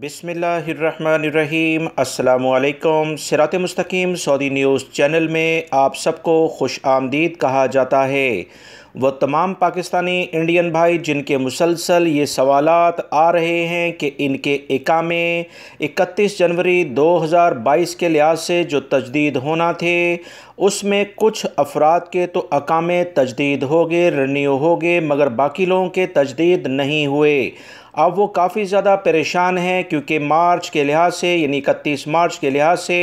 बिसमीम अल्लाम सिरात मुस्तकीम सऊदी न्यूज़ चैनल में आप सबको खुश आमदीद कहा जाता है वह तमाम पाकिस्तानी इंडियन भाई जिनके मुसलसल ये सवाल आ रहे हैं कि इनके एकामे 31 जनवरी 2022 के लिहाज से जो तजदीद होना थे उसमें कुछ अफराद के तो अकामे तजदीद हो गए रन्यू हो गए मगर बाकी लोगों के तजदीद नहीं हुए अब वो काफ़ी ज़्यादा परेशान हैं क्योंकि मार्च के लिहाज से यानी इकतीस मार्च के लिहाज से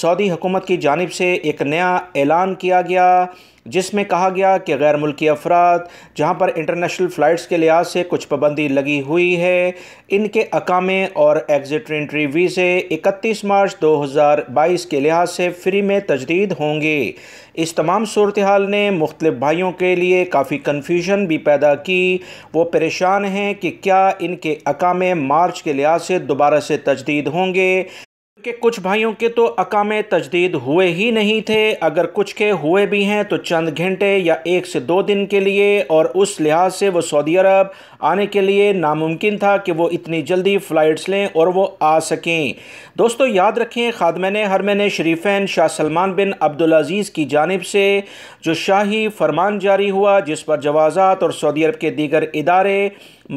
सऊदी हुकूमत की जानब से एक नया ऐलान किया गया जिसमें कहा गया कि गैर मुल्की अफराद जहाँ पर इंटरनेशनल फ़्लाइट्स के लिहाज से कुछ पाबंदी लगी हुई है इनके अकामे और एग्ज़िट एंट्री वीज़े इकतीस मार्च दो हज़ार बाईस के लिहाज से फ्री में तजदीद होंगे इस तमाम सूरत हाल ने मुख्तलिफ भाइयों के लिए काफ़ी कन्फ्यूजन भी पैदा की वो परेशान हैं कि क्या इनके अकामे मार्च के लिहाज से दोबारा से तजदीद होंगे के कुछ भाइयों के तो अकामे तजदीद हुए ही नहीं थे अगर कुछ के हुए भी हैं तो चंद घंटे या एक से दो दिन के लिए और उस लिहाज से वो सऊदी अरब आने के लिए नामुमकिन था कि वो इतनी जल्दी फ़्लाइट्स लें और वो आ सकें दोस्तों याद रखें हर हरमैन शरीफैन शाह सलमान बिन अजीज़ की जानब से जो शाही फरमान जारी हुआ जिस पर जवाज़ात और सऊदी अरब के दीगर इदारे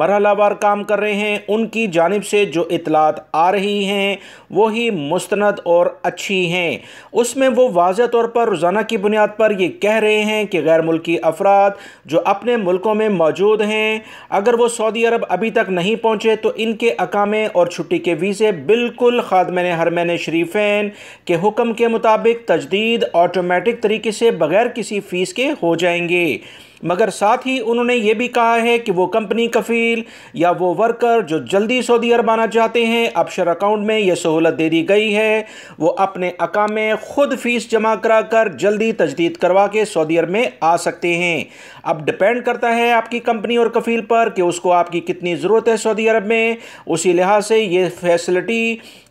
मरहलावार काम कर रहे हैं उनकी जानब से जो इतलात आ रही हैं वही मुस्ंद और अच्छी हैं उसमें वो वाज तौर पर रोज़ाना की बुनियाद पर ये कह रहे हैं कि गैर मुल्की अफराद जो अपने मुल्कों में मौजूद हैं अगर वो सऊदी अरब अभी तक नहीं पहुँचे तो इनके अकामे और छुट्टी के वीज़े बिल्कुल खादम हरमैन शरीफेन के हुक्म के मुताबिक तजदीद ऑटोमेटिक तरीके से बगैर किसी फ़ीस के हो जाएंगे मगर साथ ही उन्होंने ये भी कहा है कि वो कंपनी कफ़ी वकील या वो वर्कर जो जल्दी सऊदी अरब आना चाहते हैं अपशर अकाउंट में यह सहूलत दे दी गई है वो अपने अका में ख़ुद फ़ीस जमा करा कर जल्दी तजदीद करवा के सऊदी अरब में आ सकते हैं अब डिपेंड करता है आपकी कंपनी और कफील पर कि उसको आपकी कितनी ज़रूरत है सऊदी अरब में उसी लिहाज से ये फैसिलिटी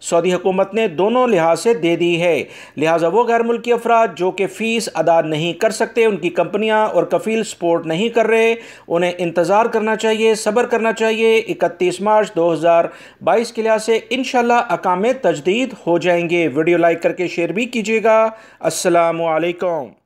सऊदी हुकूमत ने दोनों लिहाज से दे दी है लिहाजा वो गैर मुल्की अफराद जो कि फ़ीस अदा नहीं कर सकते उनकी कंपनियां और कफील सपोर्ट नहीं कर रहे उन्हें इंतज़ार करना चाहिए सबर पर करना चाहिए इकतीस मार्च 2022 के लिहाज से इन अकामे तजदीद हो जाएंगे वीडियो लाइक करके शेयर भी कीजिएगा असलकम